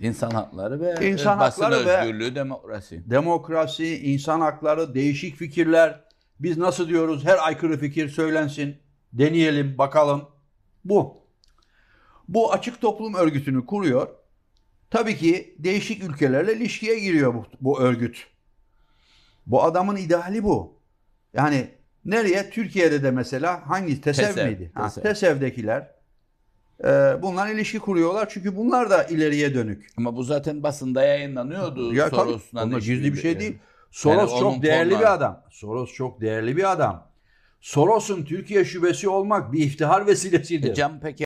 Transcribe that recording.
İnsan hakları ve e, insan basın hakları özgürlüğü, ve demokrasi. Demokrasi, insan hakları, değişik fikirler. Biz nasıl diyoruz? Her aykırı fikir söylensin. Deneyelim, bakalım. Bu. Bu açık toplum örgütünü kuruyor. Tabii ki değişik ülkelerle ilişkiye giriyor bu, bu örgüt. Bu adamın ideali bu. Yani nereye? Türkiye'de de mesela hangi? TESEV, TESEV miydi? TESEV. Ha, TESEV'dekiler ee, bunlar ilişki kuruyorlar çünkü bunlar da ileriye dönük. Ama bu zaten basında yayınlanıyordu ya, Soros'un tabii, gizli bir şey değil. Soros yani çok değerli konuları... bir adam. Soros çok değerli bir adam. Soros'un Türkiye şubesi olmak bir iftihar vesilesidir. E Can peki